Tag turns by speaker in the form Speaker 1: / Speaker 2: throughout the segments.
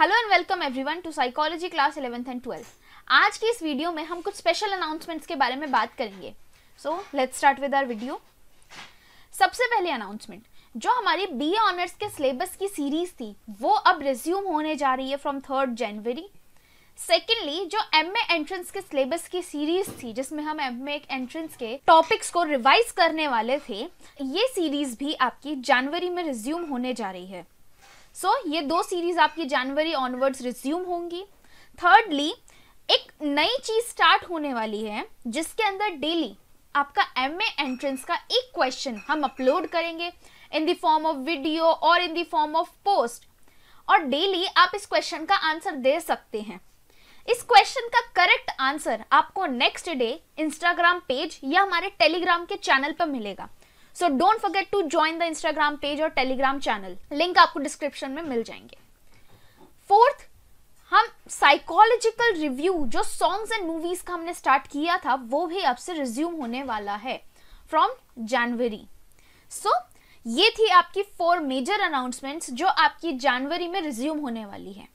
Speaker 1: hello and welcome everyone to psychology class eleventh and twelfth आज की इस video में हम कुछ स्पेशल अनाउंसमेंट्स के बारे में बात करेंगे so let's start with our video सबसे पहले अनाउंसमेंट जो हमारी बी ऑनर्स के सिलेबस की सीरीज थी वो अब रिज्यूम होने जा रही है फ्रॉम थर्ड जनवरी सेकेंडली जो एम ए एंट्रेंस के सिलेबस की सीरीज थी जिसमें हम एम ए एंट्रेंस के टॉपिक्स को रिवाइज करने वाले थे ये सीरीज भी आपकी जनवरी में रिज्यूम होने जा रही है सो so, ये दो सीरीज आपकी जनवरी ऑनवर्ड्स रिज्यूम होंगी थर्डली एक नई चीज स्टार्ट होने वाली है जिसके अंदर डेली आपका एम एंट्रेंस का एक क्वेश्चन हम अपलोड करेंगे in the form of video और in the form of post और डेली आप इस क्वेश्चन का आंसर दे सकते हैं इस क्वेश्चन का करेक्ट आंसर आपको नेक्स्ट डे इंस्टाग्राम पेज या हमारे टेलीग्राम के चैनल पर मिलेगा so don't forget to join the Instagram page और टेलीग्राम चैनल लिंक आपको डिस्क्रिप्शन में मिल जाएंगे फोर्थ हम साइकोलॉजिकल रिव्यू जो सॉन्ग्स एंड मूवीज का हमने स्टार्ट किया था वो भी अब से रिज्यूम होने वाला है फ्रॉम जनवरी सो ये थी आपकी फोर मेजर अनाउंसमेंट्स जो आपकी जनवरी में रिज्यूम होने वाली है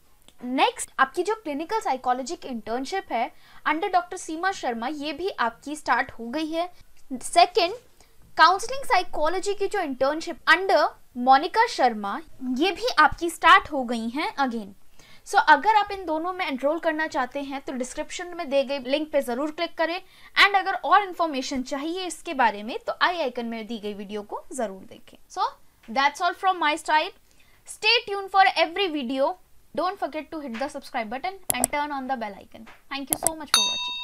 Speaker 1: नेक्स्ट आपकी जो क्लिनिकल साइकोलॉजी की इंटर्नशिप है अंडर डॉक्टर सीमा शर्मा ये भी आपकी स्टार्ट हो गई है सेकेंड काउंसलिंग साइकोलॉजी की जो इंटर्नशिप अंडर मोनिका शर्मा ये भी आपकी स्टार्ट हो गई हैं अगेन सो so, अगर आप इन दोनों में एनरोल करना चाहते हैं तो डिस्क्रिप्शन में दे गई लिंक पे ज़रूर क्लिक करें एंड अगर और इन्फॉर्मेशन चाहिए इसके बारे में तो आई आइकन में दी गई वीडियो को ज़रूर देखें so that's all from my style stay tune for every video don't forget to hit the subscribe button and turn on the bell icon thank you so much for watching